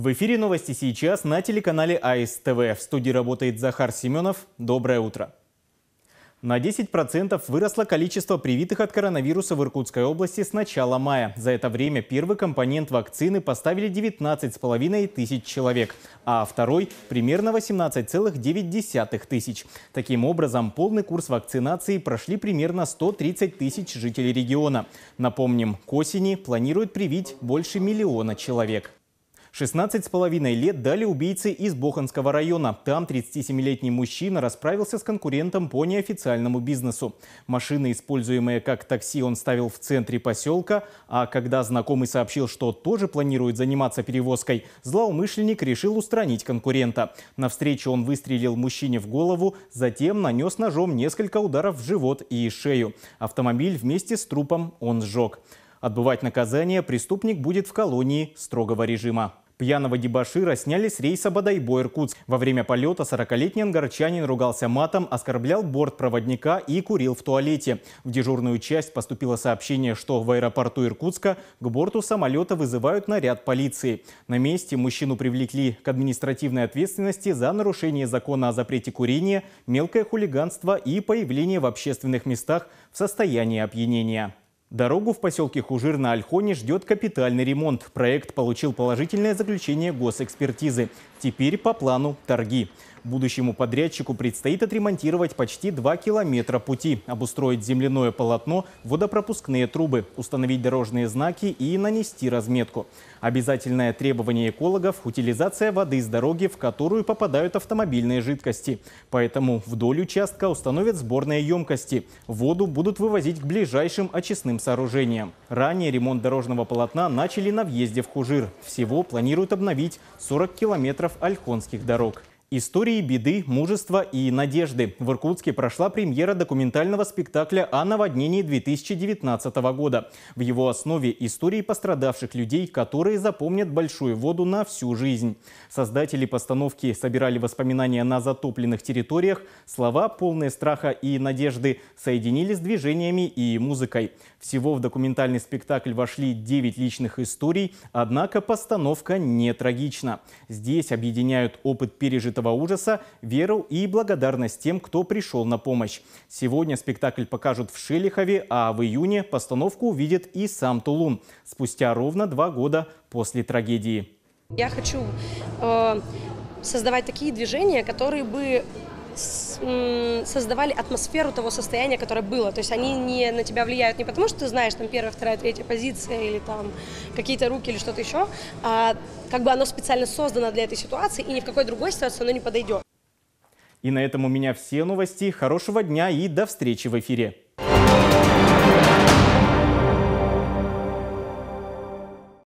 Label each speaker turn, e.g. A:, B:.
A: В эфире новости сейчас на телеканале АИС ТВ. В студии работает Захар Семенов. Доброе утро. На 10% выросло количество привитых от коронавируса в Иркутской области с начала мая. За это время первый компонент вакцины поставили 19,5 тысяч человек, а второй – примерно 18,9 тысяч. Таким образом, полный курс вакцинации прошли примерно 130 тысяч жителей региона. Напомним, к осени планируют привить больше миллиона человек с половиной лет дали убийце из Боханского района. Там 37-летний мужчина расправился с конкурентом по неофициальному бизнесу. Машины, используемые как такси, он ставил в центре поселка, а когда знакомый сообщил, что тоже планирует заниматься перевозкой, злоумышленник решил устранить конкурента. На встречу он выстрелил мужчине в голову, затем нанес ножом несколько ударов в живот и шею. Автомобиль вместе с трупом он сжег. Отбывать наказание преступник будет в колонии строгого режима. Пьяного дебашира сняли с рейса Бадайбо-Иркутск. Во время полета 40-летний ангарчанин ругался матом, оскорблял бортпроводника и курил в туалете. В дежурную часть поступило сообщение, что в аэропорту Иркутска к борту самолета вызывают наряд полиции. На месте мужчину привлекли к административной ответственности за нарушение закона о запрете курения, мелкое хулиганство и появление в общественных местах в состоянии опьянения. Дорогу в поселке Хужир на Альхоне ждет капитальный ремонт. Проект получил положительное заключение госэкспертизы. Теперь по плану торги. Будущему подрядчику предстоит отремонтировать почти 2 километра пути, обустроить земляное полотно, водопропускные трубы, установить дорожные знаки и нанести разметку. Обязательное требование экологов – утилизация воды с дороги, в которую попадают автомобильные жидкости. Поэтому вдоль участка установят сборные емкости. Воду будут вывозить к ближайшим очистным сооружениям. Ранее ремонт дорожного полотна начали на въезде в Хужир. Всего планируют обновить 40 километров альхонских дорог. Истории беды, мужества и надежды. В Иркутске прошла премьера документального спектакля о наводнении 2019 года. В его основе истории пострадавших людей, которые запомнят большую воду на всю жизнь. Создатели постановки собирали воспоминания на затопленных территориях. Слова, полные страха и надежды, соединились с движениями и музыкой. Всего в документальный спектакль вошли 9 личных историй, однако постановка не трагична. Здесь объединяют опыт пережитого этого ужаса, веру и благодарность тем, кто пришел на помощь. Сегодня спектакль покажут в Шелихове, а в июне постановку увидит и сам Тулун. спустя ровно два года после трагедии.
B: Я хочу э, создавать такие движения, которые бы создавали атмосферу того состояния, которое было. То есть они не на тебя влияют не потому, что ты знаешь там первая, вторая, третья позиция или там какие-то руки или что-то еще, а как бы оно специально создано для этой ситуации, и ни в какой другой ситуации оно не подойдет.
A: И на этом у меня все новости. Хорошего дня и до встречи в эфире.